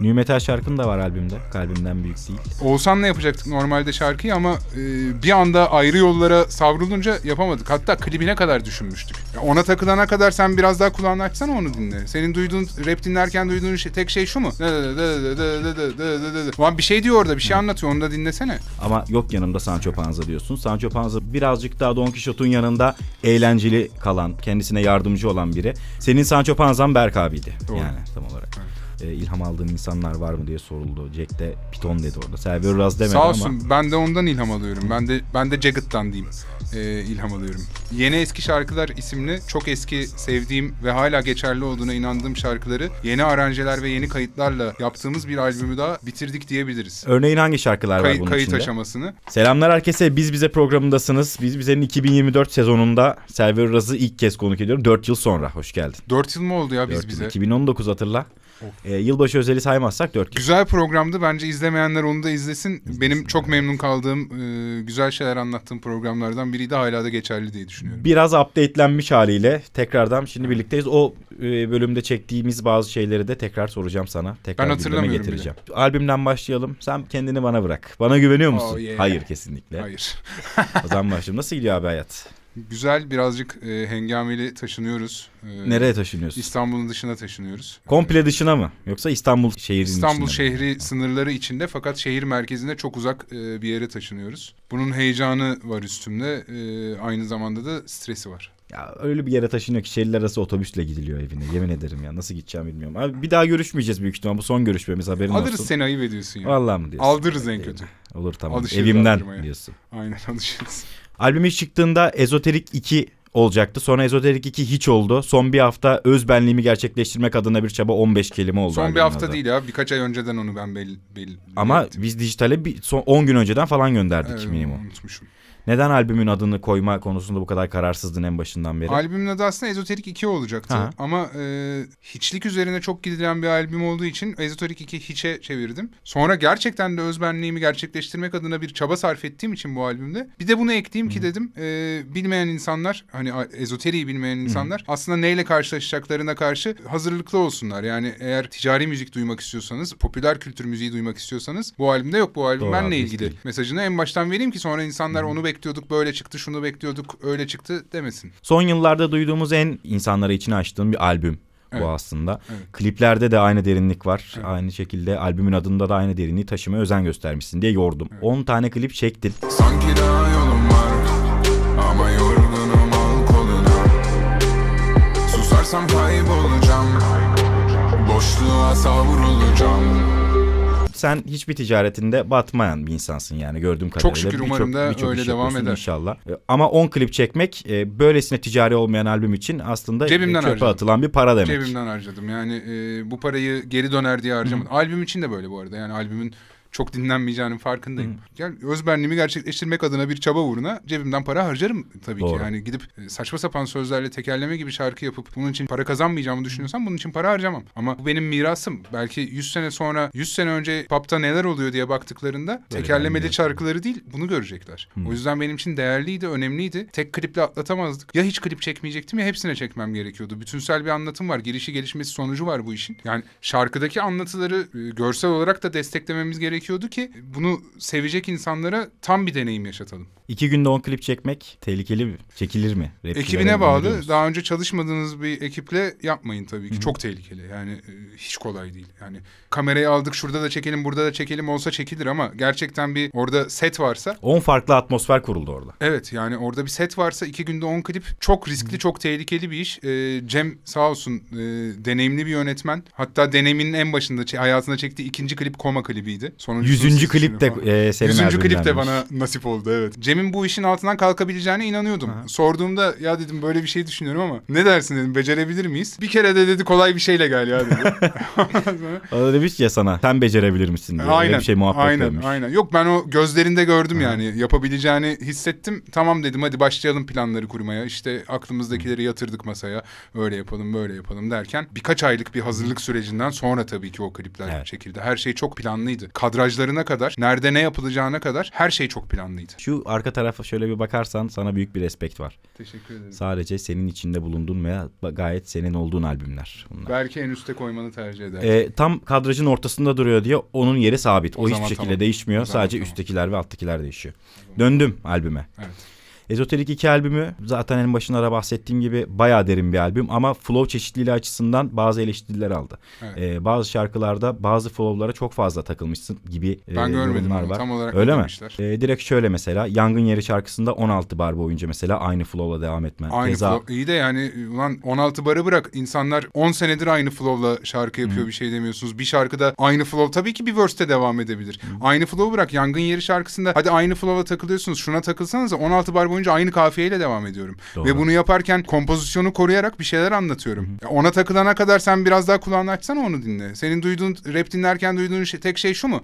New Metal şarkım da var albümde. Kalbimden büyük değil. ne yapacaktık normalde şarkıyı ama e, bir anda ayrı yollara savrulunca yapamadık. Hatta klibine kadar düşünmüştük. Ya ona takılana kadar sen biraz daha kulağını açsana onu dinle. Senin duyduğun rap dinlerken duyduğun şey, tek şey şu mu? Ulan bir şey diyor orada bir şey anlatıyor onu da dinlesene. Ama yok yanımda Sancho Panza diyorsun. Sancho Panza birazcık daha Don Quixote'un yanında eğlenceli kalan, kendisine yardımcı olan biri. Senin Sancho Panzan Berk abiydi. Doğru. Yani tam olarak. Evet e, ilham aldığın insanlar var mı diye soruldu. Jack de Python dedi orada. Raz demedi Sağ olsun, ama. Sağ ben de ondan ilham alıyorum. Ben de ben de Jagged'dan diyeyim e, ilham alıyorum. Yeni Eski Şarkılar isimli çok eski sevdiğim ve hala geçerli olduğuna inandığım şarkıları yeni aranjeler ve yeni kayıtlarla yaptığımız bir albümü daha bitirdik diyebiliriz. Örneğin hangi şarkılar Kay- var bunun kayıt içinde? aşamasını. Selamlar herkese. Biz bize programındasınız. Biz bize'nin 2024 sezonunda Server Raz'ı ilk kez konuk ediyorum. 4 yıl sonra hoş geldin. 4 yıl mı oldu ya biz bize? 2019 hatırla. E, yılbaşı özeli saymazsak dört kez. Güzel programdı. Bence izlemeyenler onu da izlesin. izlesin Benim çok memnun kaldığım, e, güzel şeyler anlattığım programlardan biriydi. Hala da geçerli diye düşünüyorum. Biraz updatelenmiş haliyle tekrardan şimdi birlikteyiz. O e, bölümde çektiğimiz bazı şeyleri de tekrar soracağım sana. Tekrar ben hatırlamıyorum getireceğim. Bile. Albümden başlayalım. Sen kendini bana bırak. Bana güveniyor musun? Oh, yeah. Hayır kesinlikle. Hayır. o zaman başlayalım. Nasıl gidiyor abi hayat? Güzel birazcık e, hengameli taşınıyoruz. E, Nereye taşınıyorsun? İstanbul'un dışına taşınıyoruz. Komple dışına mı? Yoksa İstanbul şehrinin İstanbul içinde şehri mi? sınırları içinde fakat şehir merkezinde çok uzak e, bir yere taşınıyoruz. Bunun heyecanı var üstümde. E, aynı zamanda da stresi var. Ya öyle bir yere taşınıyor ki şehirler arası otobüsle gidiliyor evine. Yemin ederim ya nasıl gideceğim bilmiyorum. Abi bir daha görüşmeyeceğiz büyük ihtimal. Bu son görüşmemiz haberin Alırız olsun. Alırız seni ayıp ediyorsun ya. Vallahi mı diyorsun? Aldırırız en kötü. Olur tamam. Alışırız Evimden diyorsun. Aynen alışırız. Albümü çıktığında Ezoterik 2 olacaktı. Sonra Ezoterik 2 hiç oldu. Son bir hafta öz benliğimi gerçekleştirmek adına bir çaba 15 kelime oldu. Son bir hafta adı. değil ya. Birkaç ay önceden onu ben belli... belli Ama ettim. biz dijitale bir, son 10 gün önceden falan gönderdik evet, minimum. Unutmuşum. Neden albümün adını koyma konusunda bu kadar kararsızdın en başından beri? Albümün adı aslında Ezoterik 2 olacaktı. Ha. Ama e, hiçlik üzerine çok gidilen bir albüm olduğu için Ezoterik 2 hiçe çevirdim. Sonra gerçekten de özbenliğimi gerçekleştirmek adına bir çaba sarf ettiğim için bu albümde. Bir de bunu ekleyeyim ki Hı. dedim e, bilmeyen insanlar hani ezoteriği bilmeyen insanlar Hı. aslında neyle karşılaşacaklarına karşı hazırlıklı olsunlar. Yani eğer ticari müzik duymak istiyorsanız, popüler kültür müziği duymak istiyorsanız bu albümde yok. Bu albüm Doğru, benle ilgili. Değil. Mesajını en baştan vereyim ki sonra insanlar Hı. onu bekliyor bekliyorduk böyle çıktı, şunu bekliyorduk öyle çıktı demesin. Son yıllarda duyduğumuz en insanlara içini açtığım bir albüm. Evet. Bu aslında. Evet. Kliplerde de aynı derinlik var. Evet. Aynı şekilde albümün adında da aynı derinliği taşımaya özen göstermişsin diye yordum. 10 tane klip çektin. Sanki daha yolum var ama yorgunum al koluna. Susarsam kaybolacağım. Boşluğa savrulacağım sen hiçbir ticaretinde batmayan bir insansın yani gördüğüm kadarıyla. Çok şükür bir umarım çok, da çok öyle devam eder. inşallah. E, ama 10 klip çekmek e, böylesine ticari olmayan albüm için aslında e, Cebimden e, çöpe harcadım. atılan bir para demek. Cebimden harcadım yani e, bu parayı geri döner diye harcamadım. albüm için de böyle bu arada yani albümün çok dinlenmeyeceğinin farkındayım. Hı. Yani özbenliğimi gerçekleştirmek adına bir çaba uğruna cebimden para harcarım tabii Doğru. ki. Yani gidip e, saçma sapan sözlerle tekerleme gibi şarkı yapıp bunun için para kazanmayacağımı düşünüyorsam bunun için para harcamam. Ama bu benim mirasım. Belki 100 sene sonra 100 sene önce popta neler oluyor diye baktıklarında Böyle tekerlemeli şarkıları değil bunu görecekler. Hı. O yüzden benim için değerliydi, önemliydi. Tek kliple atlatamazdık. Ya hiç klip çekmeyecektim ya hepsine çekmem gerekiyordu. Bütünsel bir anlatım var. Girişi gelişmesi sonucu var bu işin. Yani şarkıdaki anlatıları e, görsel olarak da desteklememiz gerekiyor gerekiyordu ki bunu sevecek insanlara tam bir deneyim yaşatalım. İki günde 10 klip çekmek tehlikeli mi? Çekilir mi? Rapçilere Ekibine bağlı. Daha önce çalışmadığınız bir ekiple yapmayın tabii ki. Hı-hı. Çok tehlikeli. Yani e, hiç kolay değil. Yani kamerayı aldık şurada da çekelim burada da çekelim olsa çekilir ama gerçekten bir orada set varsa. 10 farklı atmosfer kuruldu orada. Evet yani orada bir set varsa iki günde 10 klip çok riskli Hı-hı. çok tehlikeli bir iş. Ee, Cem sağ olsun e, deneyimli bir yönetmen. Hatta deneyimin en başında hayatında çektiği ikinci klip koma klibiydi. Son Sonuncusunu 100. klip de e, senin 100. klip de bana nasip oldu evet. Cem'in bu işin altından kalkabileceğine inanıyordum. Ha. Sorduğumda ya dedim böyle bir şey düşünüyorum ama ne dersin dedim becerebilir miyiz? Bir kere de dedi kolay bir şeyle gel ya dedi. o da demiş ya sana sen becerebilir misin diye. Aynen. Öyle bir şey muhabbet aynen, vermiş. Aynen. Yok ben o gözlerinde gördüm ha. yani yapabileceğini hissettim. Tamam dedim hadi başlayalım planları kurmaya. İşte aklımızdakileri yatırdık masaya. Öyle yapalım böyle yapalım derken birkaç aylık bir hazırlık sürecinden sonra tabii ki o klipler evet. çekildi. Her şey çok planlıydı. Kadın kadrajlarına kadar, nerede ne yapılacağına kadar her şey çok planlıydı. Şu arka tarafa şöyle bir bakarsan sana büyük bir respekt var. Teşekkür ederim. Sadece senin içinde bulundun veya gayet senin olduğun albümler. Bunlar. Belki en üste koymanı tercih eder. Ee, tam kadrajın ortasında duruyor diye onun yeri sabit. O, o hiçbir şekilde tamam. değişmiyor. O Sadece tamam. üsttekiler ve alttakiler değişiyor. Döndüm albüme. Evet. Ezoterik 2 albümü zaten en başında da bahsettiğim gibi bayağı derin bir albüm ama flow çeşitliliği açısından bazı eleştiriler aldı. Evet. Ee, bazı şarkılarda bazı flow'lara çok fazla takılmışsın gibi e, ben e, görmedim bunu. var. Tam olarak Öyle mi? Ee, direkt şöyle mesela Yangın Yeri şarkısında 16 bar boyunca mesela aynı flow'la devam etmen. Aynı Keza... flow. İyi de yani ulan 16 barı bırak insanlar 10 senedir aynı flow'la şarkı yapıyor Hı. bir şey demiyorsunuz. Bir şarkıda aynı flow tabii ki bir verse'te devam edebilir. Hı. Aynı flow'u bırak Yangın Yeri şarkısında hadi aynı flow'la takılıyorsunuz şuna takılsanız 16 bar boyunca boyunca aynı kafiyeyle devam ediyorum. Doğru. Ve bunu yaparken kompozisyonu koruyarak bir şeyler anlatıyorum. hı Ona takılana kadar sen biraz daha kulağını açsana onu dinle. Senin duyduğun rap dinlerken duyduğun şey, tek şey şu mu?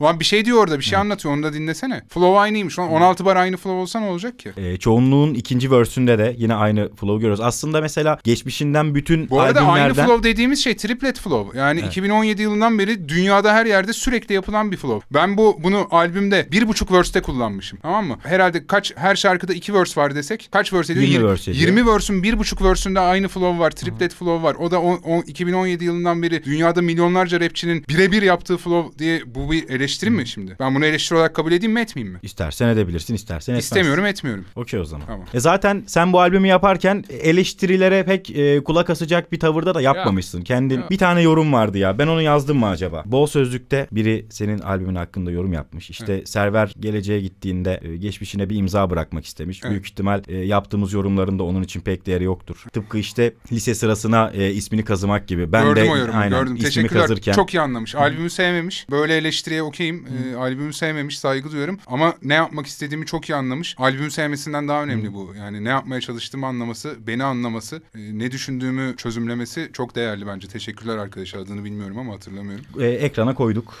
Ulan bir şey diyor orada bir şey hı anlatıyor onu da dinlesene. Flow aynıymış. 16 bar aynı flow olsa ne olacak ki? E, çoğunluğun ikinci versiyonunda de yine aynı flow görüyoruz. Aslında mesela geçmişinden bütün Bu arada albümlerden... aynı flow dediğimiz şey triplet flow. Yani evet. 2017 yılından beri dünyada her yerde sürekli yapılan bir flow. Ben bu bunu albümde bir buçuk verse'te kullanmışım. Ama. Tamam mı? Herhalde kaç her şarkıda iki verse var desek kaç verse ediyor? 20 verse ediyor. 20 verse'ün bir buçuk verse'ünde aynı flow var. Triplet flow var. O da on, on, 2017 yılından beri dünyada milyonlarca rapçinin birebir yaptığı flow diye bu bir eleştirim mi şimdi? Ben bunu eleştiri olarak kabul edeyim mi etmeyeyim mi? İstersen edebilirsin istersen etmezsin. İstemiyorum etmiyorum. Okey o zaman. Tamam. E zaten sen bu albümü yaparken eleştirilere pek e, kulak asacak bir tavırda da yapmamışsın. Ya. Kendin ya. bir tane yorum vardı ya. Ben onu yazdım mı acaba? Bol Sözlük'te biri senin albümün hakkında yorum yapmış. İşte Hı. Server geleceğe gittiğinde e, e, geçmişine bir imza bırakmak istemiş. Evet. Büyük ihtimal e, yaptığımız yorumların da onun için pek değeri yoktur. Tıpkı işte lise sırasına e, ismini kazımak gibi. Ben gördüm de, o yorumu aynen, gördüm. Teşekkürler. Kazırken... Çok iyi anlamış. Albümü sevmemiş. Böyle eleştiriye okeyim. E, albümü sevmemiş. Saygı duyuyorum. Ama ne yapmak istediğimi çok iyi anlamış. Albümü sevmesinden daha önemli bu. Yani ne yapmaya çalıştığımı anlaması, beni anlaması, e, ne düşündüğümü çözümlemesi çok değerli bence. Teşekkürler arkadaş. Adını bilmiyorum ama hatırlamıyorum. E, ekrana koyduk.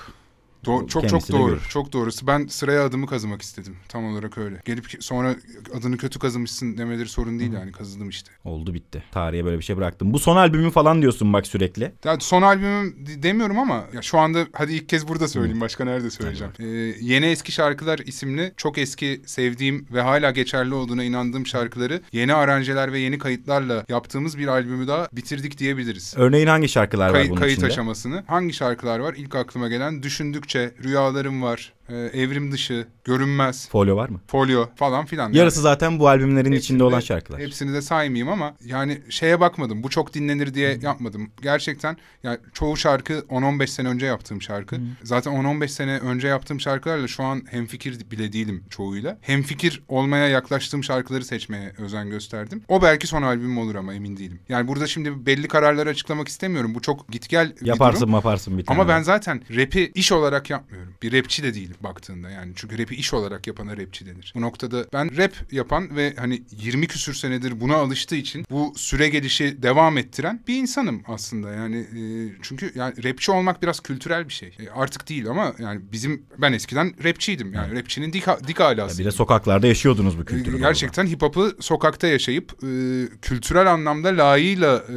Do- çok çok doğru. Görür. Çok doğrusu. Ben sıraya adımı kazımak istedim. Tam olarak öyle. Gelip sonra adını kötü kazımışsın demeleri sorun değil Hı. yani kazıdım işte. Oldu bitti. Tarihe böyle bir şey bıraktım. Bu son albümüm falan diyorsun bak sürekli. Ya son albümüm demiyorum ama ya şu anda hadi ilk kez burada söyleyeyim. Hı. Başka nerede söyleyeceğim. Ee, yeni eski şarkılar isimli çok eski sevdiğim ve hala geçerli olduğuna inandığım şarkıları yeni aranjeler ve yeni kayıtlarla yaptığımız bir albümü daha bitirdik diyebiliriz. Örneğin hangi şarkılar Kay- var bunun kayıt içinde? Kayıt aşamasını. Hangi şarkılar var? İlk aklıma gelen düşündükçe düşündükçe rüyalarım var. Ee, evrim dışı, görünmez. Folyo var mı? Folyo falan filan. Yarısı yani. zaten bu albümlerin hepsini içinde de, olan şarkılar. Hepsini de saymayayım ama yani şeye bakmadım. Bu çok dinlenir diye hmm. yapmadım. Gerçekten yani çoğu şarkı 10-15 sene önce yaptığım şarkı. Hmm. Zaten 10-15 sene önce yaptığım şarkılarla şu an hemfikir bile değilim çoğuyla. Hemfikir olmaya yaklaştığım şarkıları seçmeye özen gösterdim. O belki son albümüm olur ama emin değilim. Yani burada şimdi belli kararları açıklamak istemiyorum. Bu çok git gel bir Yaparsın durum. maparsın bir tane. Ama ben zaten rap'i iş olarak yapmıyorum. Bir rapçi de değilim baktığında yani. Çünkü rap'i iş olarak yapana rapçi denir. Bu noktada ben rap yapan ve hani 20 küsür senedir buna alıştığı için bu süre gelişi devam ettiren bir insanım aslında. Yani e, çünkü yani rapçi olmak biraz kültürel bir şey. E, artık değil ama yani bizim ben eskiden rapçiydim. Yani evet. rapçinin dik, dik alası. Bir de sokaklarda yaşıyordunuz bu kültürü. E, gerçekten hip hop'ı sokakta yaşayıp e, kültürel anlamda layığıyla e,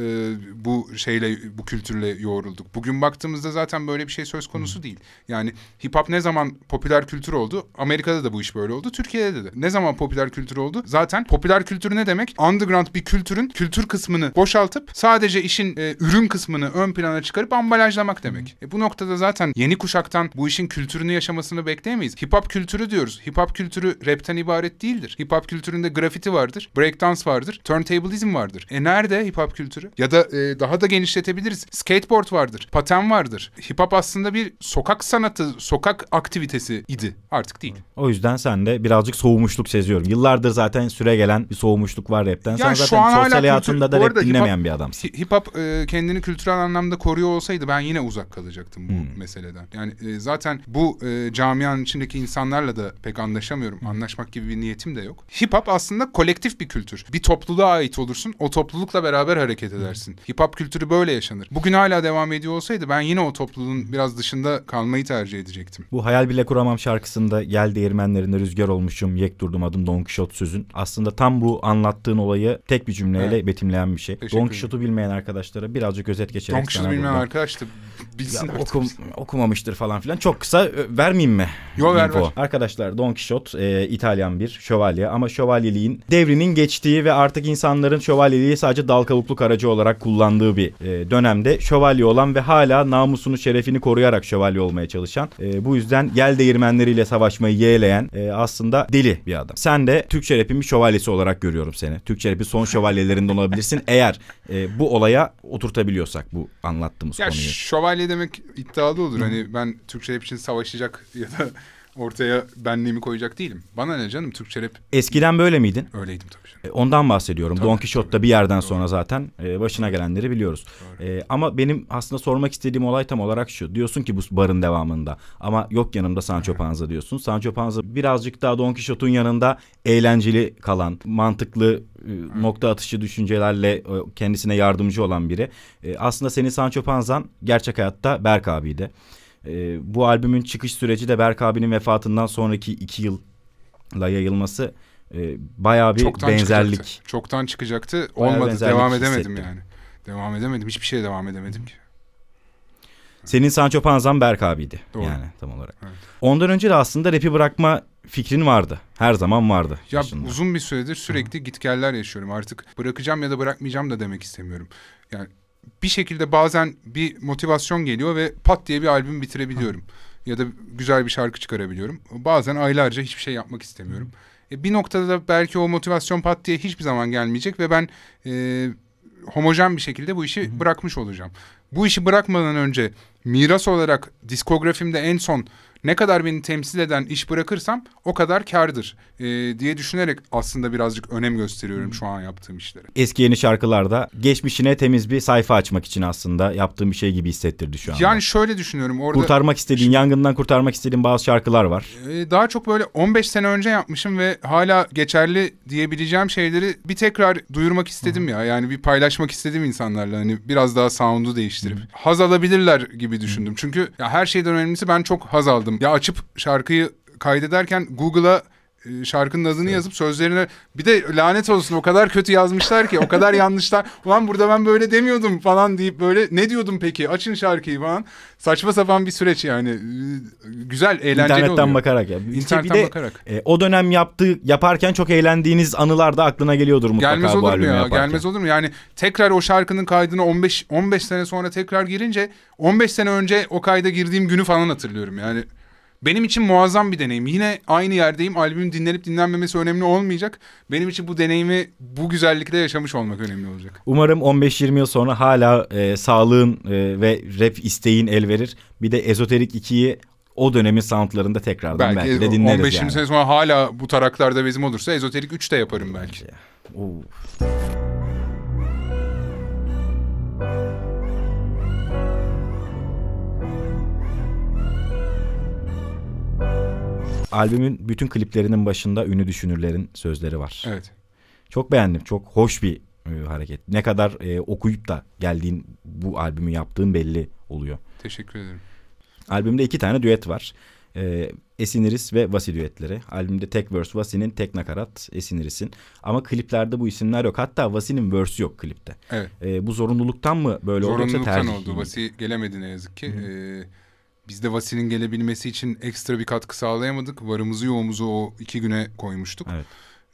bu şeyle bu kültürle yoğrulduk. Bugün baktığımızda zaten böyle bir şey söz konusu hmm. değil. Yani hip hop ne zaman popüler kültür oldu. Amerika'da da bu iş böyle oldu. Türkiye'de de. Ne zaman popüler kültür oldu? Zaten popüler kültür ne demek? Underground bir kültürün kültür kısmını boşaltıp sadece işin e, ürün kısmını ön plana çıkarıp ambalajlamak demek. E, bu noktada zaten yeni kuşaktan bu işin kültürünü yaşamasını bekleyemeyiz. Hip hop kültürü diyoruz. Hip hop kültürü rapten ibaret değildir. Hip hop kültüründe grafiti vardır, breakdance vardır, turntablism vardır. E nerede hip hop kültürü? Ya da e, daha da genişletebiliriz. Skateboard vardır, paten vardır. Hip hop aslında bir sokak sanatı, sokak aktivitesi ötesi idi. Artık değil. O yüzden sen de birazcık soğumuşluk seziyorum. Yıllardır zaten süre gelen bir soğumuşluk var rapten. Yani sen zaten an sosyal hala hayatında kültür... da rap dinlemeyen bir adamsın. Hip hop e, kendini kültürel anlamda koruyor olsaydı ben yine uzak kalacaktım bu hmm. meseleden. Yani e, zaten bu e, camianın içindeki insanlarla da pek anlaşamıyorum. Hmm. Anlaşmak gibi bir niyetim de yok. Hip hop aslında kolektif bir kültür. Bir topluluğa ait olursun. O toplulukla beraber hareket hmm. edersin. Hmm. Hip hop kültürü böyle yaşanır. Bugün hala devam ediyor olsaydı ben yine o topluluğun biraz dışında kalmayı tercih edecektim. Bu hayal bile Cümle kuramam şarkısında gel değirmenlerinde rüzgar olmuşum yek durdum adım Don Kişot sözün. Aslında tam bu anlattığın olayı tek bir cümleyle evet. betimleyen bir şey. Don Kişot'u bilmeyen arkadaşlara birazcık özet geçerek. Don Kişot'u bilmeyen arkadaş da bilsin ya, okum, okumamıştır falan filan. Çok kısa vermeyeyim mi? Yok ver, ver. Arkadaşlar Don Quixote e, İtalyan bir şövalye ama şövalyeliğin devrinin geçtiği ve artık insanların şövalyeliği sadece dal kavukluk aracı olarak kullandığı bir e, dönemde şövalye olan ve hala namusunu şerefini koruyarak şövalye olmaya çalışan e, bu yüzden gel değirmenleriyle savaşmayı yeğleyen e, aslında deli bir adam. Sen de Türk rapin bir şövalyesi olarak görüyorum seni. Türk rapin son şövalyelerinden olabilirsin eğer e, bu olaya oturtabiliyorsak bu anlattığımız ya konuyu. Şövalye mücadele demek iddialı olur. Hani ben Türkçe rap için savaşacak ya da ortaya benliğimi koyacak değilim. Bana ne canım Türkçe rap. Eskiden böyle miydin? Öyleydim tabii canım. E, ondan bahsediyorum. Tabii, Don Quixote'da bir yerden Doğru. sonra zaten e, başına gelenleri biliyoruz. E, ama benim aslında sormak istediğim olay tam olarak şu. Diyorsun ki bu barın devamında ama yok yanımda Sancho Panza diyorsun. Sancho Panza birazcık daha Don Quixote'un yanında eğlenceli kalan, mantıklı e, nokta atışı düşüncelerle kendisine yardımcı olan biri. E, aslında senin Sancho Panzan gerçek hayatta Berk abiydi. E, bu albümün çıkış süreci de Berk abinin vefatından sonraki iki yılla yayılması e, bayağı bir Çoktan benzerlik. Çıkacaktı. Çoktan çıkacaktı. Bayağı Olmadı. Devam edemedim hissettim. yani. Devam edemedim. Hiçbir şeye devam edemedim ki. Senin Sancho Panza'm Berk abiydi. Doğru. Yani tam olarak. Evet. Ondan önce de aslında rapi bırakma fikrin vardı. Her zaman vardı. Ya yaşında. uzun bir süredir sürekli Hı. gitgeller yaşıyorum. Artık bırakacağım ya da bırakmayacağım da demek istemiyorum. Yani bir şekilde bazen bir motivasyon geliyor ve pat diye bir albüm bitirebiliyorum. Hı. Ya da güzel bir şarkı çıkarabiliyorum. Bazen aylarca hiçbir şey yapmak istemiyorum. E, bir noktada da belki o motivasyon pat diye hiçbir zaman gelmeyecek ve ben e, homojen bir şekilde bu işi Hı. bırakmış olacağım. Bu işi bırakmadan önce miras olarak diskografimde en son ne kadar beni temsil eden iş bırakırsam o kadar kardır e, diye düşünerek aslında birazcık önem gösteriyorum şu an yaptığım işlere. Eski yeni şarkılarda geçmişine temiz bir sayfa açmak için aslında yaptığım bir şey gibi hissettirdi şu an. Yani şöyle düşünüyorum orada. Kurtarmak istediğin, şimdi, yangından kurtarmak istediğin bazı şarkılar var. E, daha çok böyle 15 sene önce yapmışım ve hala geçerli diyebileceğim şeyleri bir tekrar duyurmak istedim Hı. ya. Yani bir paylaşmak istedim insanlarla hani biraz daha sound'u değiştirip. Hı. Haz alabilirler gibi düşündüm. Hı. Çünkü ya her şeyden önemlisi ben çok haz aldım yaptım. Ya açıp şarkıyı kaydederken Google'a e, şarkının adını evet. yazıp sözlerine bir de lanet olsun o kadar kötü yazmışlar ki o kadar yanlışlar. Ulan burada ben böyle demiyordum falan deyip böyle ne diyordum peki açın şarkıyı falan. Saçma sapan bir süreç yani. Güzel eğlenceli İnternetten oluyor. bakarak ya. İnternetten bir de, bakarak. E, o dönem yaptığı yaparken çok eğlendiğiniz anılar da aklına geliyordur mutlaka gelmez bu mu? ya, yaparken. Gelmez olur mu yani tekrar o şarkının kaydını 15 15 sene sonra tekrar girince 15 sene önce o kayda girdiğim günü falan hatırlıyorum yani. Benim için muazzam bir deneyim. Yine aynı yerdeyim. Albümün dinlenip dinlenmemesi önemli olmayacak. Benim için bu deneyimi bu güzellikte yaşamış olmak önemli olacak. Umarım 15-20 yıl sonra hala e, sağlığın e, ve rap isteğin el verir. Bir de Ezoterik 2'yi o dönemin soundlarında tekrardan belki, belki de dinleriz 15 yani. sene sonra hala bu taraklarda bezim olursa Ezoterik 3 de yaparım belki. Of. albümün bütün kliplerinin başında ünlü düşünürlerin sözleri var. Evet. Çok beğendim. Çok hoş bir e, hareket. Ne kadar e, okuyup da geldiğin bu albümü yaptığın belli oluyor. Teşekkür ederim. Albümde iki tane düet var. E, Esiniris ve Vasi düetleri. Albümde tek verse Vasi'nin tek nakarat Esiniris'in. Ama kliplerde bu isimler yok. Hatta Vasi'nin verse yok klipte. Evet. E, bu zorunluluktan mı böyle oldu? Zorunluluktan oldu. Vasi gelemedi ne yazık ki. Hı. E, biz de Vasi'nin gelebilmesi için ekstra bir katkı sağlayamadık. Varımızı yoğumuzu o iki güne koymuştuk. Evet.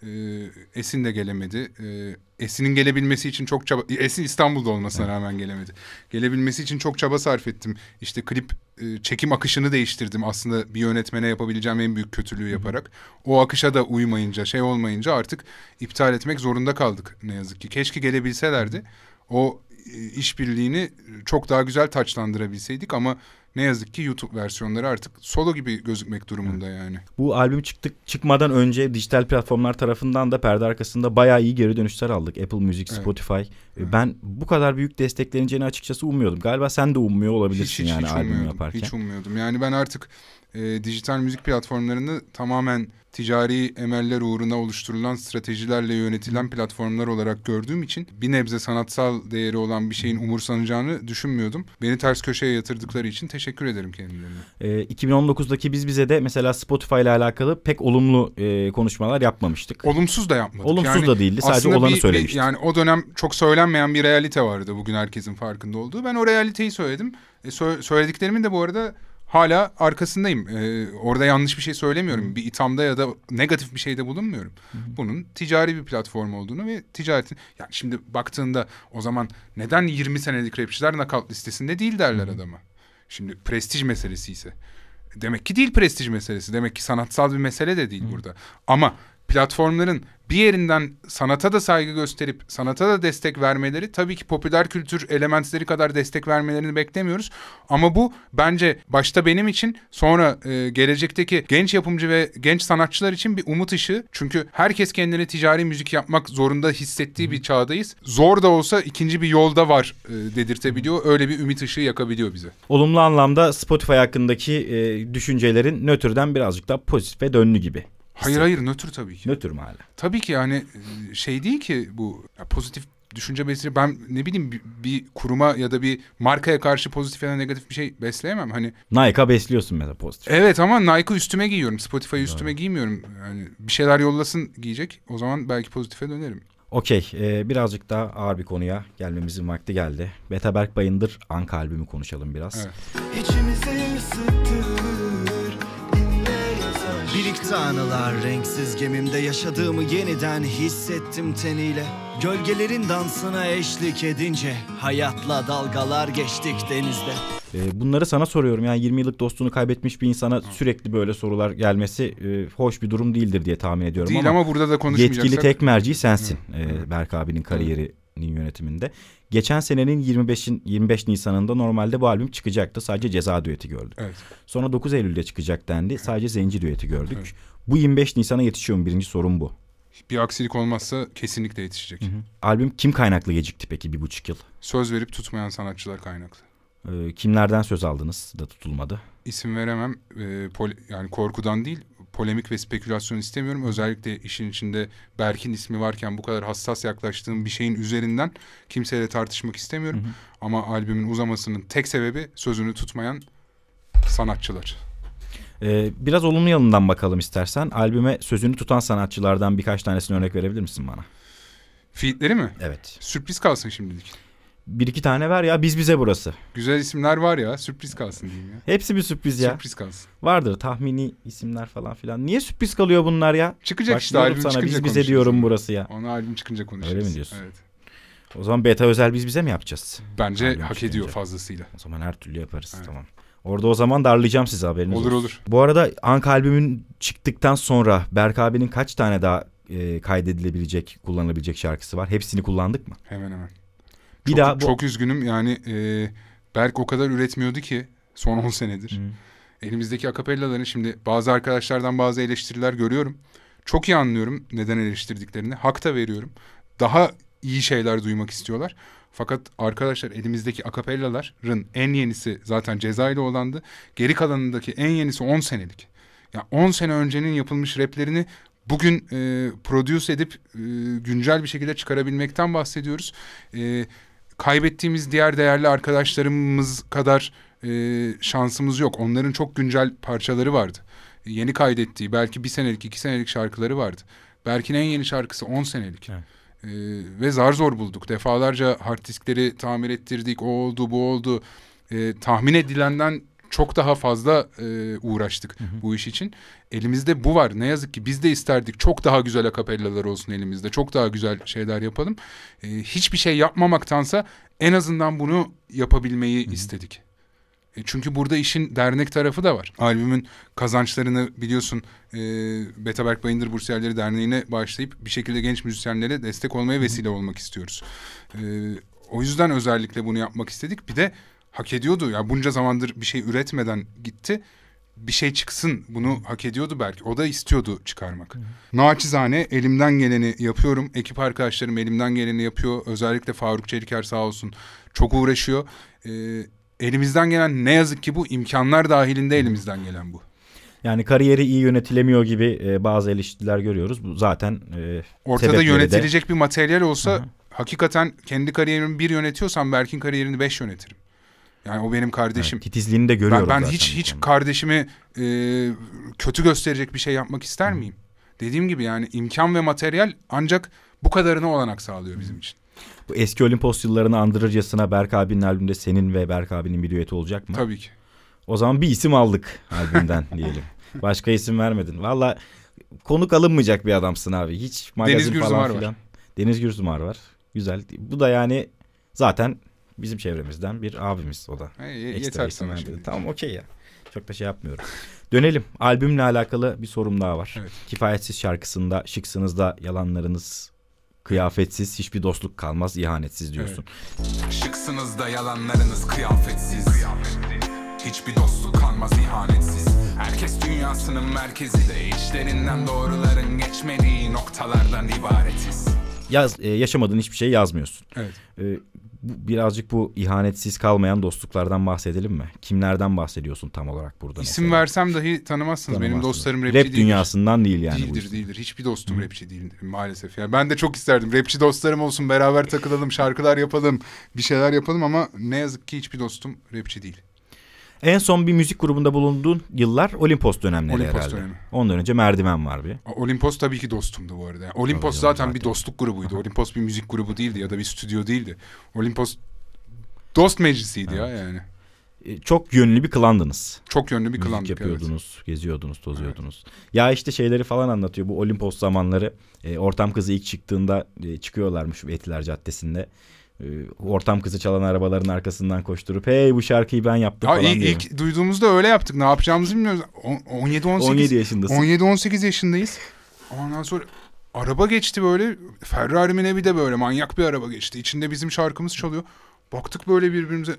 Ee, Esin de gelemedi. Ee, Esin'in gelebilmesi için çok çaba... Esin İstanbul'da olmasına evet. rağmen gelemedi. Gelebilmesi için çok çaba sarf ettim. İşte klip e, çekim akışını değiştirdim. Aslında bir yönetmene yapabileceğim en büyük kötülüğü yaparak. O akışa da uymayınca, şey olmayınca artık iptal etmek zorunda kaldık ne yazık ki. Keşke gelebilselerdi. O e, işbirliğini çok daha güzel taçlandırabilseydik ama ne yazık ki YouTube versiyonları artık solo gibi gözükmek durumunda evet. yani. Bu albüm çıktık çıkmadan önce dijital platformlar tarafından da perde arkasında bayağı iyi geri dönüşler aldık. Apple Music, evet. Spotify. Ee, evet. Ben bu kadar büyük destekleneceğini açıkçası ummuyordum. Galiba sen de ummuyor olabilirsin hiç, yani hiç, hiç albüm yaparken. Hiç ummuyordum. Yani ben artık e, dijital müzik platformlarını tamamen ticari emeller uğruna oluşturulan stratejilerle yönetilen platformlar olarak gördüğüm için bir nebze sanatsal değeri olan bir şeyin umursanacağını düşünmüyordum. Beni ters köşeye yatırdıkları için teşekkür teşekkür ederim kendilerine. E, ee, 2019'daki biz bize de mesela Spotify ile alakalı pek olumlu e, konuşmalar yapmamıştık. Olumsuz da yapmadık. Olumsuz yani, da değildi. Sadece olanı bir, söylemiştik. Yani o dönem çok söylenmeyen bir realite vardı bugün herkesin farkında olduğu. Ben o realiteyi söyledim. E, so- söylediklerimin de bu arada hala arkasındayım. Ee, orada yanlış bir şey söylemiyorum. Bir ithamda ya da negatif bir şeyde bulunmuyorum. hı Bunun ticari bir platform olduğunu ve ticaretin... Yani şimdi baktığında o zaman neden 20 senelik rapçiler nakat listesinde değil derler Hı-hı. adama. Şimdi prestij meselesi ise demek ki değil prestij meselesi. Demek ki sanatsal bir mesele de değil Hı. burada. Ama platformların bir yerinden sanata da saygı gösterip sanata da destek vermeleri tabii ki popüler kültür elementleri kadar destek vermelerini beklemiyoruz. Ama bu bence başta benim için sonra e, gelecekteki genç yapımcı ve genç sanatçılar için bir umut ışığı. Çünkü herkes kendini ticari müzik yapmak zorunda hissettiği bir çağdayız. Zor da olsa ikinci bir yolda var e, dedirtebiliyor. Öyle bir ümit ışığı yakabiliyor bize. Olumlu anlamda Spotify hakkındaki e, düşüncelerin nötrden birazcık daha pozitif ve dönlü gibi. Hayır hayır nötr tabii ki. Nötr mü hala? Tabii ki yani e, şey değil ki bu pozitif düşünce besleri ben ne bileyim bir, bir kuruma ya da bir markaya karşı pozitif ya da negatif bir şey besleyemem. Hani Nike'a besliyorsun mesela pozitif. Evet ama Nike'ı üstüme giyiyorum. Spotify'ı üstüme giymiyorum. Yani bir şeyler yollasın giyecek. O zaman belki pozitife dönerim. Okey. E, birazcık daha ağır bir konuya gelmemizin vakti geldi. Beta Berk Bayındır Anka albümü konuşalım biraz. Evet. İçimizi ısıttı anılar renksiz gemimde yaşadığımı yeniden hissettim teniyle Gölgelerin dansına eşlik edince hayatla dalgalar geçtik denizde e, bunları sana soruyorum. Yani 20 yıllık dostunu kaybetmiş bir insana sürekli böyle sorular gelmesi e, hoş bir durum değildir diye tahmin ediyorum. Değil ama, ama burada da konuşmayacaksak. Yetkili tek merci sensin e, Berk abinin kariyerinin yönetiminde. Geçen senenin 25'in 25 Nisan'ında normalde bu albüm çıkacaktı. Sadece Ceza düeti gördük. Evet. Sonra 9 Eylül'de çıkacak dendi. Sadece Zenci düeti gördük. Evet. Bu 25 Nisan'a yetişiyor mu? Birinci sorun bu. Bir aksilik olmazsa kesinlikle yetişecek. Hı hı. Albüm kim kaynaklı gecikti peki bir buçuk yıl? Söz verip tutmayan sanatçılar kaynaklı. Ee, kimlerden söz aldınız da tutulmadı? İsim veremem. Ee, poli, yani korkudan değil polemik ve spekülasyon istemiyorum. Özellikle işin içinde Berk'in ismi varken bu kadar hassas yaklaştığım bir şeyin üzerinden kimseyle tartışmak istemiyorum. Hı hı. Ama albümün uzamasının tek sebebi sözünü tutmayan sanatçılar. Ee, biraz olumlu yanından bakalım istersen. Albüme sözünü tutan sanatçılardan birkaç tanesini örnek verebilir misin bana? Fiitleri mi? Evet. Sürpriz kalsın şimdilik bir iki tane ver ya biz bize burası. Güzel isimler var ya sürpriz kalsın diyeyim ya. Hepsi bir sürpriz ya. Sürpriz kalsın. Vardır tahmini isimler falan filan. Niye sürpriz kalıyor bunlar ya? Çıkacak Bak, işte albüm sana, çıkınca biz bize diyorum yani. burası ya. Onu albüm çıkınca konuşuruz. Öyle mi diyorsun? Evet. O zaman beta özel biz bize mi yapacağız? Bence albüm hak ediyor fazlasıyla. O zaman her türlü yaparız evet. tamam. Orada o zaman darlayacağım size haberiniz olur. Olur olur. Bu arada Ank albümün çıktıktan sonra Berk abinin kaç tane daha e, kaydedilebilecek, kullanılabilecek şarkısı var? Hepsini kullandık mı? Hemen hemen. Bir çok, daha bu... çok üzgünüm yani e, Berk o kadar üretmiyordu ki son 10 senedir. Hmm. Elimizdeki akapellaların şimdi bazı arkadaşlardan bazı eleştiriler görüyorum. Çok iyi anlıyorum neden eleştirdiklerini. Hak da veriyorum. Daha iyi şeyler duymak istiyorlar. Fakat arkadaşlar elimizdeki akapellaların en yenisi zaten Cezayirli olandı. Geri kalanındaki en yenisi 10 senelik. Ya yani 10 sene öncenin yapılmış replerini bugün e, produce edip e, güncel bir şekilde çıkarabilmekten bahsediyoruz. E, kaybettiğimiz diğer değerli arkadaşlarımız kadar e, şansımız yok. Onların çok güncel parçaları vardı. Yeni kaydettiği belki bir senelik iki senelik şarkıları vardı. Berk'in en yeni şarkısı on senelik. Evet. Ee, ve zar zor bulduk. Defalarca hard diskleri tamir ettirdik. O oldu bu oldu. Ee, tahmin edilenden çok daha fazla e, uğraştık hı hı. bu iş için. Elimizde bu var. Ne yazık ki biz de isterdik çok daha güzel akapellalar olsun elimizde. Çok daha güzel şeyler yapalım. E, hiçbir şey yapmamaktansa en azından bunu yapabilmeyi hı hı. istedik. E, çünkü burada işin dernek tarafı da var. Albümün kazançlarını biliyorsun e, Betaberk Bayındır Bursiyerleri Derneği'ne bağışlayıp bir şekilde genç müzisyenlere destek olmaya vesile hı hı. olmak istiyoruz. E, o yüzden özellikle bunu yapmak istedik. Bir de hak ediyordu. Yani bunca zamandır bir şey üretmeden gitti. Bir şey çıksın bunu hak ediyordu belki. O da istiyordu çıkarmak. Hı. Naçizane elimden geleni yapıyorum. Ekip arkadaşlarım elimden geleni yapıyor. Özellikle Faruk Çeliker sağ olsun çok uğraşıyor. Ee, elimizden gelen ne yazık ki bu imkanlar dahilinde elimizden gelen bu. Yani kariyeri iyi yönetilemiyor gibi e, bazı eleştiriler görüyoruz. Bu zaten e, ortada yönetilecek de... bir materyal olsa hı hakikaten kendi kariyerimi bir yönetiyorsam Berk'in kariyerini beş yönetirim. Yani o benim kardeşim. Evet, titizliğini de görüyorum. Ben, ben hiç hiç kardeşimi e, kötü gösterecek bir şey yapmak ister Hı. miyim? Dediğim gibi yani imkan ve materyal ancak bu kadarına olanak sağlıyor bizim için. Bu eski Olimpos yıllarını andırırcasına Berk abinin albümünde senin ve Berk abinin bir düeti olacak mı? Tabii ki. O zaman bir isim aldık albümden diyelim. Başka isim vermedin. Valla konuk alınmayacak bir adamsın abi. Hiç magazin Deniz falan Gürzumar Var. Deniz Gürzumar var. Güzel. Bu da yani zaten bizim çevremizden bir abimiz o da. Hey, yeter sana şimdi. Tamam okey ya. Çok da şey yapmıyorum. Dönelim. Albümle alakalı bir sorum daha var. Evet. Kifayetsiz şarkısında şıksınızda yalanlarınız kıyafetsiz hiçbir dostluk kalmaz ihanetsiz diyorsun. Evet. Şıksınızda yalanlarınız kıyafetsiz. kıyafetsiz. Hiçbir dostluk kalmaz ihanetsiz. Herkes dünyasının merkezi de içlerinden doğruların geçmediği noktalardan ibaretiz. Yaz, e, yaşamadığın hiçbir şey yazmıyorsun. Evet. E, bu birazcık bu ihanetsiz kalmayan dostluklardan bahsedelim mi? Kimlerden bahsediyorsun tam olarak burada? İsim mesela? versem dahi tanımazsınız. Benim dostlarım rapçi Rap değildir. dünyasından değil yani. Değildir değildir. Hiçbir dostum Hı. rapçi değil maalesef. Yani ben de çok isterdim. Rapçi dostlarım olsun beraber takılalım, şarkılar yapalım, bir şeyler yapalım ama ne yazık ki hiçbir dostum rapçi değil. En son bir müzik grubunda bulunduğun yıllar Olimpos dönemleri Olimpos herhalde. Dönemi. Ondan önce Merdiven var bir. Olimpos tabii ki dostumdu bu arada. Olimpos zaten, zaten bir dostluk grubuydu. Olimpos bir müzik grubu değildi ya da bir stüdyo değildi. Olimpos dost meclisiydi evet. ya yani. E, çok yönlü bir klandınız. Çok yönlü bir Müzik yapıyordunuz, evet. geziyordunuz, tozuyordunuz. Evet. Ya işte şeyleri falan anlatıyor bu Olimpos zamanları. E, ortam kızı ilk çıktığında e, çıkıyorlarmış Etiler Caddesi'nde. Ee, ortam kızı çalan arabaların arkasından koşturup hey bu şarkıyı ben yaptım ya falan ilk, diyorum. İlk duyduğumuzda öyle yaptık. Ne yapacağımızı bilmiyoruz. 17-18 17 yaşındasın. 17-18 yaşındayız. Ondan sonra araba geçti böyle. Ferrari mi ne bir de böyle manyak bir araba geçti. İçinde bizim şarkımız çalıyor. Baktık böyle birbirimize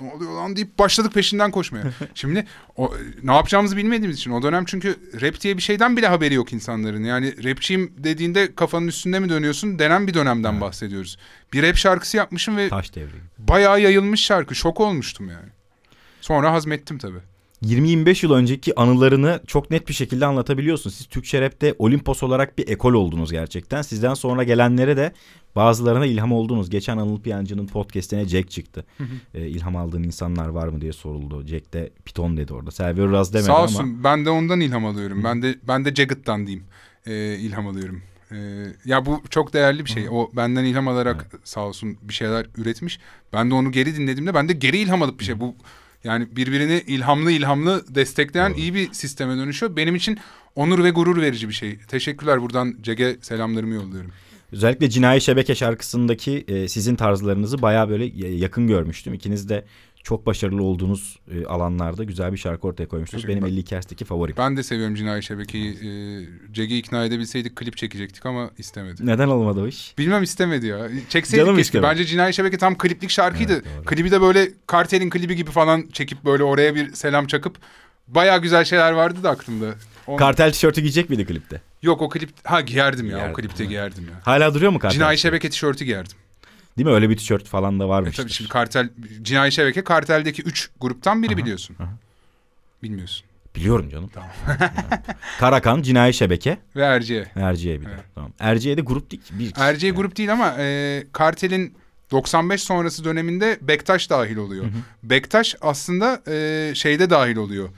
ne oluyor lan deyip başladık peşinden koşmaya. Şimdi o, ne yapacağımızı bilmediğimiz için o dönem çünkü rap diye bir şeyden bile haberi yok insanların. Yani rapçiyim dediğinde kafanın üstünde mi dönüyorsun denen bir dönemden evet. bahsediyoruz. Bir rap şarkısı yapmışım ve Taş devri. bayağı yayılmış şarkı şok olmuştum yani. Sonra hazmettim tabii. 20-25 yıl önceki anılarını çok net bir şekilde anlatabiliyorsun. Siz Türkçe rapte Olimpos olarak bir ekol oldunuz gerçekten. Sizden sonra gelenlere de bazılarına ilham oldunuz. Geçen Anıl Piyancı'nın podcastine Jack çıktı. Hı hı. Ee, aldığın insanlar var mı diye soruldu. Jack de Piton dedi orada. Server Raz demedi Sağ olsun, ama. ben de ondan ilham alıyorum. Ben de ben de Jagged'dan diyeyim. Ee, ilham alıyorum. Ee, ya bu çok değerli bir şey. O benden ilham alarak evet. sağ olsun bir şeyler üretmiş. Ben de onu geri dinlediğimde ben de geri ilham alıp bir şey. Bu yani birbirini ilhamlı ilhamlı destekleyen Doğru. iyi bir sisteme dönüşüyor. Benim için onur ve gurur verici bir şey. Teşekkürler buradan Cege selamlarımı yolluyorum. Özellikle cinayet Şebeke şarkısındaki e, sizin tarzlarınızı baya böyle yakın görmüştüm. İkiniz de çok başarılı olduğunuz e, alanlarda güzel bir şarkı ortaya koymuştunuz. Benim 52 Hertz'teki favorim. Ben de seviyorum cinayet Şebeke'yi. E, Cegi ikna edebilseydik klip çekecektik ama istemedi. Neden olmadı o iş? Bilmem istemedi ya. Çekseydik Canım keşke. Bence cinayet Şebeke tam kliplik şarkıydı. Evet, Klibi de böyle Kartel'in klibi gibi falan çekip böyle oraya bir selam çakıp baya güzel şeyler vardı da aklımda. Onu... Kartel tişörtü giyecek miydi klipte? Yok o klip ha giyerdim ya. Giyerdim. O klipte giyerdim ya. Hala duruyor mu kartel? Cinayi şebeke tişörtü giyerdim. Değil mi? Öyle bir tişört falan da varmış. E tabii şimdi kartel cinayi şebeke karteldeki üç gruptan biri aha, biliyorsun. Aha. Bilmiyorsun. Biliyorum canım. Tamam. Karakan, Cinayi Şebeke. Ve Erciye. Erciye bir evet. de. Tamam. Erciye de grup değil. Bir Erciye yani. grup değil ama e, kartelin 95 sonrası döneminde Bektaş dahil oluyor. Hı hı. Bektaş aslında e, şeyde dahil oluyor.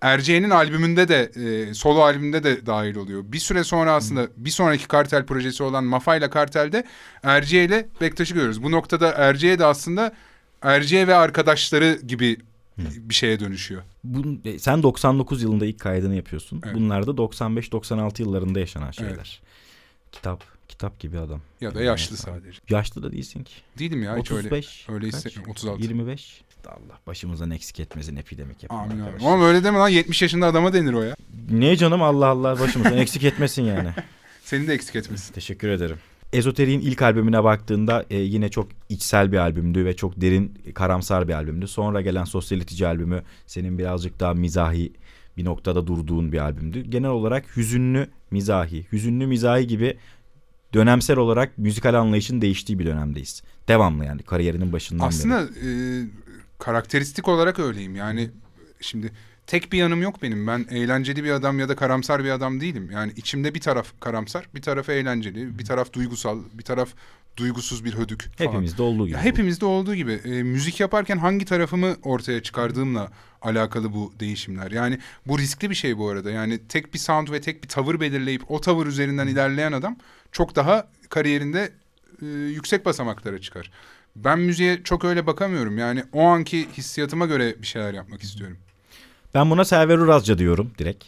Erceğ'nin albümünde de e, solo albümünde de dahil oluyor. Bir süre sonra aslında bir sonraki kartel projesi olan Mafa ile Kartel'de Erceğ ile Bektaş'ı görüyoruz. Bu noktada Erceğ de aslında Erceğ ve arkadaşları gibi bir şeye dönüşüyor. Bun, e, sen 99 yılında ilk kaydını yapıyorsun. Evet. Bunlar da 95-96 yıllarında yaşanan şeyler. Evet. Kitap, kitap gibi adam. Ya da yaşlı yani sadece. Yaşlı da değilsin ki. Değilim ya 35, hiç öyle. Öyle 36. 25. Allah başımızdan eksik etmesin epidemik yapın. Amin abi. Ama öyle deme lan 70 yaşında adama denir o ya. Ne canım Allah Allah başımızdan eksik etmesin yani. Seni de eksik etmesin. Teşekkür ederim. Ezoteri'nin ilk albümüne baktığında e, yine çok içsel bir albümdü ve çok derin karamsar bir albümdü. Sonra gelen Sosyalitici albümü senin birazcık daha mizahi bir noktada durduğun bir albümdü. Genel olarak hüzünlü mizahi, hüzünlü mizahi gibi dönemsel olarak müzikal anlayışın değiştiği bir dönemdeyiz. Devamlı yani kariyerinin başından Aslında, beri. Aslında e, karakteristik olarak öyleyim. Yani şimdi tek bir yanım yok benim. Ben eğlenceli bir adam ya da karamsar bir adam değilim. Yani içimde bir taraf karamsar, bir taraf eğlenceli, bir taraf duygusal, bir taraf duygusuz bir hödük. Falan. Hepimizde olduğu gibi. hepimizde olduğu gibi. E, müzik yaparken hangi tarafımı ortaya çıkardığımla alakalı bu değişimler. Yani bu riskli bir şey bu arada. Yani tek bir sound ve tek bir tavır belirleyip o tavır üzerinden ilerleyen adam çok daha kariyerinde e, yüksek basamaklara çıkar ben müziğe çok öyle bakamıyorum. Yani o anki hissiyatıma göre bir şeyler yapmak istiyorum. Ben buna Server Urazca diyorum direkt.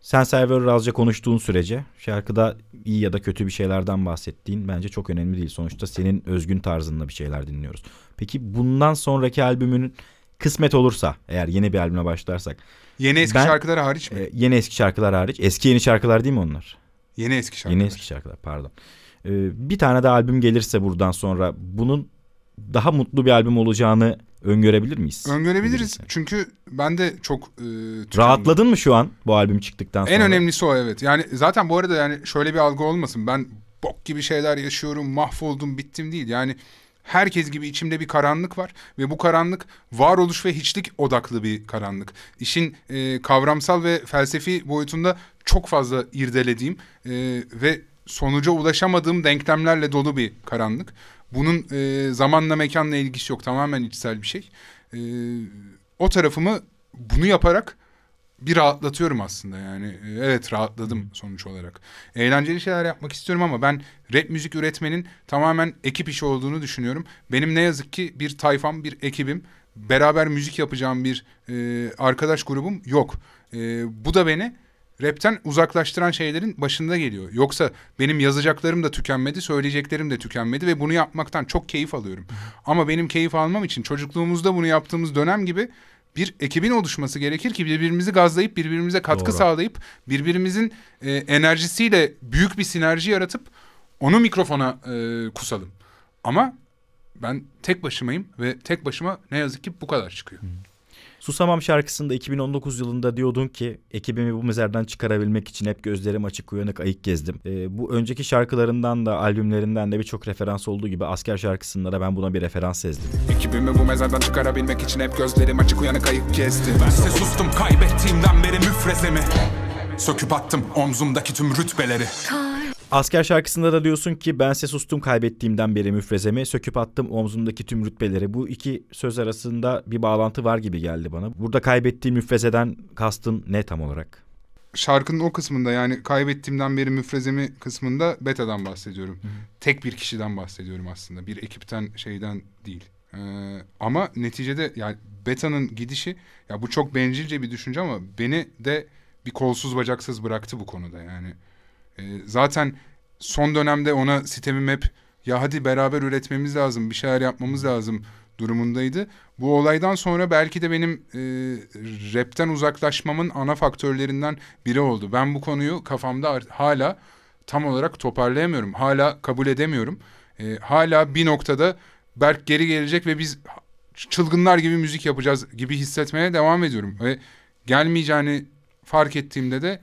Sen Server Urazca konuştuğun sürece şarkıda iyi ya da kötü bir şeylerden bahsettiğin bence çok önemli değil. Sonuçta senin özgün tarzınla bir şeyler dinliyoruz. Peki bundan sonraki albümün kısmet olursa eğer yeni bir albüme başlarsak. Yeni eski ben, şarkılar hariç mi? E, yeni eski şarkılar hariç. Eski yeni şarkılar değil mi onlar? Yeni eski şarkılar. Yeni eski şarkılar pardon. Ee, bir tane daha albüm gelirse buradan sonra bunun daha mutlu bir albüm olacağını öngörebilir miyiz? Öngörebiliriz. Bilirse. Çünkü ben de çok e, Rahatladın mı şu an bu albüm çıktıktan sonra? En önemlisi o evet. Yani zaten bu arada yani şöyle bir algı olmasın. Ben bok gibi şeyler yaşıyorum, mahvoldum, bittim değil. Yani herkes gibi içimde bir karanlık var ve bu karanlık varoluş ve hiçlik odaklı bir karanlık. İşin e, kavramsal ve felsefi boyutunda çok fazla irdelediğim e, ve sonuca ulaşamadığım denklemlerle dolu bir karanlık. Bunun e, zamanla mekanla ilgisi yok. Tamamen içsel bir şey. E, o tarafımı bunu yaparak bir rahatlatıyorum aslında yani. E, evet rahatladım sonuç olarak. Eğlenceli şeyler yapmak istiyorum ama ben rap müzik üretmenin tamamen ekip işi olduğunu düşünüyorum. Benim ne yazık ki bir tayfam, bir ekibim, beraber müzik yapacağım bir e, arkadaş grubum yok. E, bu da beni rapten uzaklaştıran şeylerin başında geliyor. Yoksa benim yazacaklarım da tükenmedi, söyleyeceklerim de tükenmedi ve bunu yapmaktan çok keyif alıyorum. Ama benim keyif almam için çocukluğumuzda bunu yaptığımız dönem gibi bir ekibin oluşması gerekir ki birbirimizi gazlayıp birbirimize katkı Doğru. sağlayıp birbirimizin e, enerjisiyle büyük bir sinerji yaratıp onu mikrofona e, kusalım. Ama ben tek başımayım ve tek başıma ne yazık ki bu kadar çıkıyor. Hmm. Susamam şarkısında 2019 yılında diyordun ki ekibimi bu mezardan çıkarabilmek için hep gözlerim açık uyanık ayık gezdim. E, bu önceki şarkılarından da albümlerinden de birçok referans olduğu gibi asker şarkısında da ben buna bir referans sezdim. Ekibimi bu mezardan çıkarabilmek için hep gözlerim açık uyanık ayık gezdim. Ben sustum kaybettiğimden beri müfrezemi. Söküp attım omzumdaki tüm rütbeleri. Kal Asker şarkısında da diyorsun ki ben size sustum kaybettiğimden beri müfrezemi söküp attım omzumdaki tüm rütbeleri. Bu iki söz arasında bir bağlantı var gibi geldi bana. Burada kaybettiğim müfrezeden kastın ne tam olarak? Şarkının o kısmında yani kaybettiğimden beri müfrezemi kısmında Beta'dan bahsediyorum. Hı. Tek bir kişiden bahsediyorum aslında. Bir ekipten şeyden değil. Ee, ama neticede yani Beta'nın gidişi ya bu çok bencilce bir düşünce ama beni de bir kolsuz bacaksız bıraktı bu konuda yani. E, zaten son dönemde ona sitemim hep ya hadi beraber üretmemiz lazım, bir şeyler yapmamız lazım durumundaydı. Bu olaydan sonra belki de benim e, rapten uzaklaşmamın ana faktörlerinden biri oldu. Ben bu konuyu kafamda hala tam olarak toparlayamıyorum. Hala kabul edemiyorum. E, hala bir noktada Berk geri gelecek ve biz çılgınlar gibi müzik yapacağız gibi hissetmeye devam ediyorum. Ve gelmeyeceğini fark ettiğimde de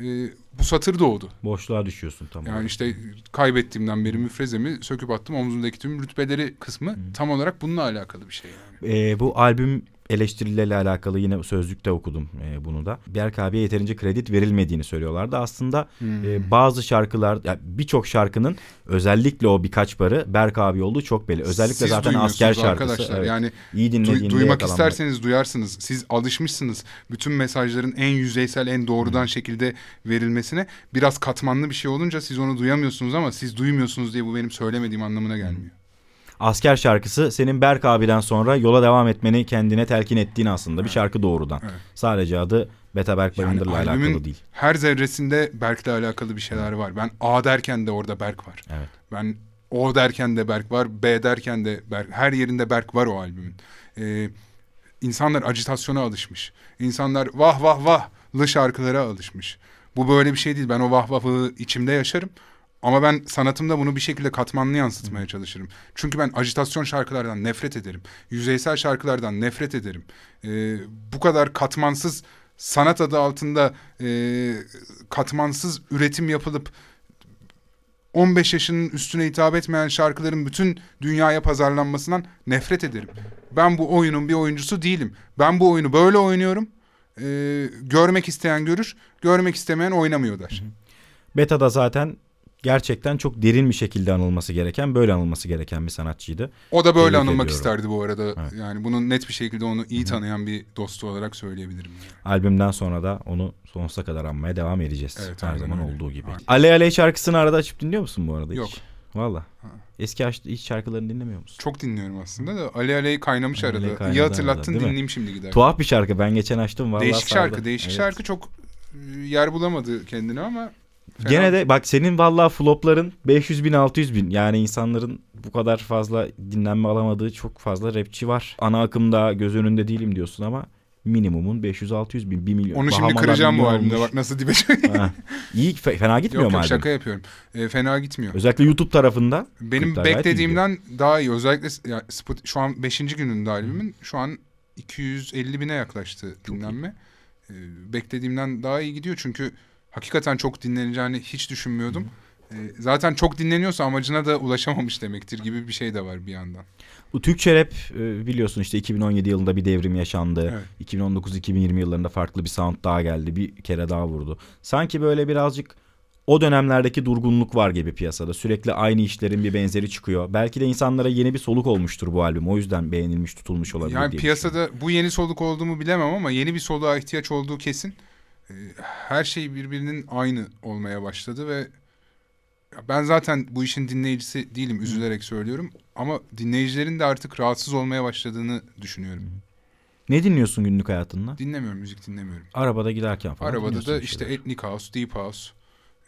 e, bu satır doğdu. Boşluğa düşüyorsun tamam. Yani işte kaybettiğimden beri müfrezemi söküp attım omzumdaki tüm rütbeleri kısmı Hı. tam olarak bununla alakalı bir şey yani. E, bu albüm eleştirilerle alakalı yine sözlükte okudum e, bunu da. Berk abiye yeterince kredi verilmediğini söylüyorlardı. Aslında e, hmm. e, bazı şarkılar yani birçok şarkının özellikle o birkaç barı Berk abi olduğu çok belli. Özellikle Siz zaten asker şarkısı. Arkadaşlar evet, yani iyi dinlediğinde duymak isterseniz duyarsınız. Siz alışmışsınız bütün mesajların en yüzeysel en doğrudan hmm. şekilde verilmesine. Biraz katmanlı bir şey olunca siz onu duyamıyorsunuz ama siz duymuyorsunuz diye bu benim söylemediğim anlamına gelmiyor. Hmm. Asker şarkısı senin Berk abiden sonra yola devam etmeni kendine telkin ettiğin aslında bir şarkı doğrudan. Evet. Sadece adı Beta Berk Bayındır'la yani alakalı değil. Her zerresinde Berk'le alakalı bir şeyler var. Ben A derken de orada Berk var. Evet. Ben O derken de Berk var. B derken de Berk. Her yerinde Berk var o albümün. Ee, insanlar acitasyona alışmış. İnsanlar vah vah vahlı şarkılara alışmış. Bu böyle bir şey değil. Ben o vah vahı içimde yaşarım. Ama ben sanatımda bunu bir şekilde katmanlı yansıtmaya çalışırım. Çünkü ben ajitasyon şarkılardan nefret ederim. Yüzeysel şarkılardan nefret ederim. Ee, bu kadar katmansız sanat adı altında e, katmansız üretim yapılıp 15 yaşının üstüne hitap etmeyen şarkıların bütün dünyaya pazarlanmasından nefret ederim. Ben bu oyunun bir oyuncusu değilim. Ben bu oyunu böyle oynuyorum. Ee, görmek isteyen görür, görmek istemeyen oynamıyor der. da zaten gerçekten çok derin bir şekilde anılması gereken, böyle anılması gereken bir sanatçıydı. O da böyle Tebrik anılmak ediyorum. isterdi bu arada. Evet. Yani bunun net bir şekilde onu iyi tanıyan bir dostu olarak söyleyebilirim. Albümden sonra da onu sonsuza kadar anmaya devam edeceğiz. Evet, Her zaman öyle. olduğu gibi. Aynen. Ale Ale şarkısını arada açıp dinliyor musun bu arada Yok. Valla. Eski hiç şarkılarını dinlemiyor musun? Çok dinliyorum aslında da Ali Ali'yi kaynamış Ali arada. Kaynadı İyi hatırlattın arada, dinleyeyim şimdi gider. Tuhaf bir şarkı ben geçen açtım. Vallahi değişik sardı. şarkı değişik evet. şarkı çok e, yer bulamadı kendini ama Fena. Gene de bak senin vallahi flopların 500 bin 600 bin. Yani insanların bu kadar fazla dinlenme alamadığı çok fazla rapçi var. Ana akımda göz önünde değilim diyorsun ama minimumun 500-600 bin, 1 milyon. Onu şimdi Bahamalar kıracağım bu albümde bak nasıl dibe İyi fena gitmiyor yok, yok, albüm? şaka yapıyorum. E, fena gitmiyor. Özellikle YouTube tarafında. Benim beklediğimden daha iyi. Özellikle ya, Spot, şu an 5. gününde albümün. Şu an 250 bine yaklaştı dinlenme. E, beklediğimden daha iyi gidiyor çünkü hakikaten çok dinleneceğini hiç düşünmüyordum. hı ee, Zaten çok dinleniyorsa amacına da ulaşamamış demektir gibi bir şey de var bir yandan. Bu Türkçe rap e, biliyorsun işte 2017 yılında bir devrim yaşandı. Evet. 2019-2020 yıllarında farklı bir sound daha geldi. Bir kere daha vurdu. Sanki böyle birazcık o dönemlerdeki durgunluk var gibi piyasada. Sürekli aynı işlerin bir benzeri çıkıyor. Belki de insanlara yeni bir soluk olmuştur bu albüm. O yüzden beğenilmiş, tutulmuş olabilir yani diye. Yani piyasada bu yeni soluk olduğumu bilemem ama yeni bir soluğa ihtiyaç olduğu kesin. E, her şey birbirinin aynı olmaya başladı ve ben zaten bu işin dinleyicisi değilim üzülerek söylüyorum ama dinleyicilerin de artık rahatsız olmaya başladığını düşünüyorum. Ne dinliyorsun günlük hayatında? Dinlemiyorum, müzik dinlemiyorum. Arabada giderken falan. Arabada da işte şeyler. etnik house, deep house,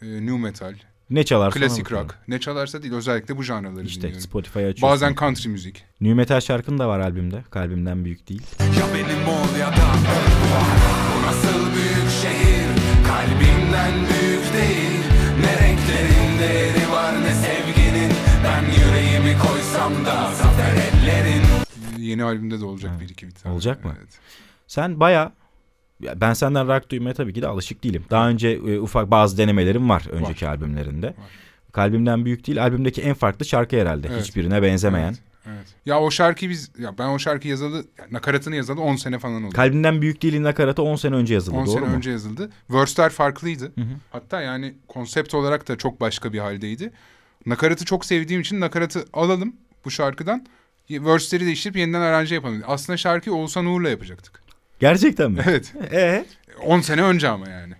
e, new metal. Ne çalarsa klasik rock. Ne çalarsa değil özellikle bu janraları işte, dinliyorum. İşte Spotify'a açıyorum. Bazen country müzik. New metal şarkın da var albümde. Kalbimden büyük değil. Ya benim ol ya da benden büyük değil Ne renklerin değeri var ne sevginin Ben yüreğimi koysam da zafer ellerin Yeni albümde de olacak ha. bir iki bir tane. Olacak mı? Evet. Sen baya ben senden rock duymaya tabii ki de alışık değilim. Daha önce e, ufak bazı denemelerim var önceki var. albümlerinde. Var. Kalbimden Büyük değil. Albümdeki en farklı şarkı herhalde. Evet. Hiçbirine benzemeyen. Evet. Evet. Ya o şarkı biz ya ben o şarkı yazalı nakaratını yazalı 10 sene falan oldu. Kalbinden büyük değilin nakaratı 10 sene önce yazıldı 10 sene mu? önce yazıldı. Verse'ler farklıydı. Hı hı. Hatta yani konsept olarak da çok başka bir haldeydi. Nakaratı çok sevdiğim için nakaratı alalım bu şarkıdan. Verse'leri değiştirip yeniden aranje yapalım. Aslında şarkıyı Oğuzhan Uğur'la yapacaktık. Gerçekten mi? Evet. Ee? 10 sene önce ama yani.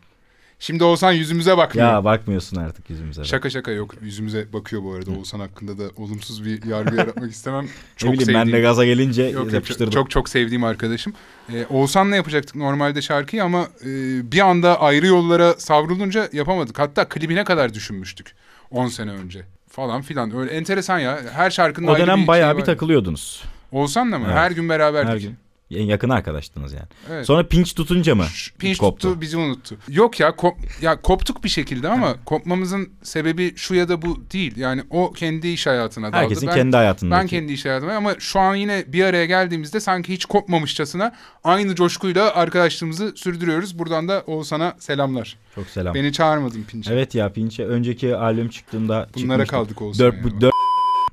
Şimdi Oğuzhan yüzümüze bakmıyor. Ya bakmıyorsun artık yüzümüze. Şaka şaka yok yüzümüze bakıyor bu arada Oğuzhan hakkında da olumsuz bir yargı yaratmak istemem. Çok ne bileyim sevdiğim... ben de gaza gelince yok, yapıştırdım. Çok çok sevdiğim arkadaşım. Ee, Oğuzhan'la yapacaktık normalde şarkıyı ama e, bir anda ayrı yollara savrulunca yapamadık. Hatta klibine kadar düşünmüştük 10 sene önce falan filan. Öyle enteresan ya her şarkının O ayrı bir bayağı şey bir takılıyordunuz. Oğuzhan'la mı? Evet. Her gün beraberdik. Her gün en yakın arkadaştınız yani. Evet. Sonra pinch tutunca mı? Şş, pinç koptu. tuttu bizi unuttu. Yok ya kop, ya koptuk bir şekilde ama kopmamızın sebebi şu ya da bu değil. Yani o kendi iş hayatına daldı. Herkesin ben, kendi hayatında. Ben kendi iş hayatıma ama şu an yine bir araya geldiğimizde sanki hiç kopmamışçasına aynı coşkuyla arkadaşlığımızı sürdürüyoruz. Buradan da Oğuzhan'a selamlar. Çok selam. Beni çağırmadın pinch'e. Evet ya pinch'e önceki albüm çıktığında. Bunlara kaldık Oğuzhan. Dört, yani.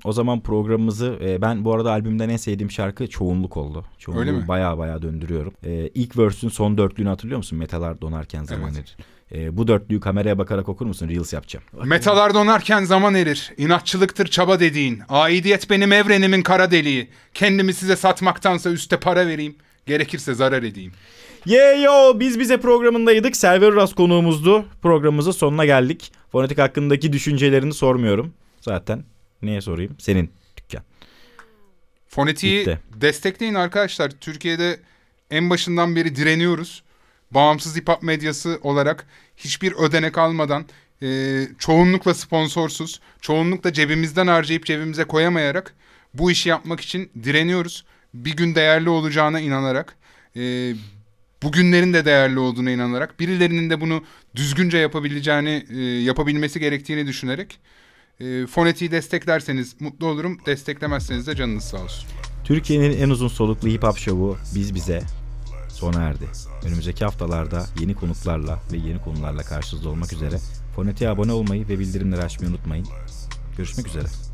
O zaman programımızı e, ben bu arada albümden en sevdiğim şarkı çoğunluk oldu. Çoğunluğu Öyle mi? baya baya döndürüyorum. E, ilk verse'ün son dörtlüğünü hatırlıyor musun? Metalar donarken zaman evet. erir. E, bu dörtlüğü kameraya bakarak okur musun? Reels yapacağım. Metalar donarken zaman erir. İnatçılıktır çaba dediğin. Aidiyet benim evrenimin kara deliği. Kendimi size satmaktansa üste para vereyim. Gerekirse zarar edeyim. Yeyo yo biz bize programındaydık. Server Ras konuğumuzdu. Programımızın sonuna geldik. Fonetik hakkındaki düşüncelerini sormuyorum zaten. Niye sorayım? Senin dükkan. Fonetiği Bitti. destekleyin arkadaşlar. Türkiye'de en başından beri direniyoruz. Bağımsız hip hop medyası olarak hiçbir ödenek almadan, e, çoğunlukla sponsorsuz, çoğunlukla cebimizden harcayıp cebimize koyamayarak bu işi yapmak için direniyoruz. Bir gün değerli olacağına inanarak, e, bugünlerin de değerli olduğuna inanarak, birilerinin de bunu düzgünce yapabileceğini, e, yapabilmesi gerektiğini düşünerek e, fonetiği desteklerseniz mutlu olurum. Desteklemezseniz de canınız sağ olsun. Türkiye'nin en uzun soluklu hip hop şovu Biz Bize sona erdi. Önümüzdeki haftalarda yeni konuklarla ve yeni konularla karşınızda olmak üzere Fonetiğe abone olmayı ve bildirimleri açmayı unutmayın. Görüşmek üzere.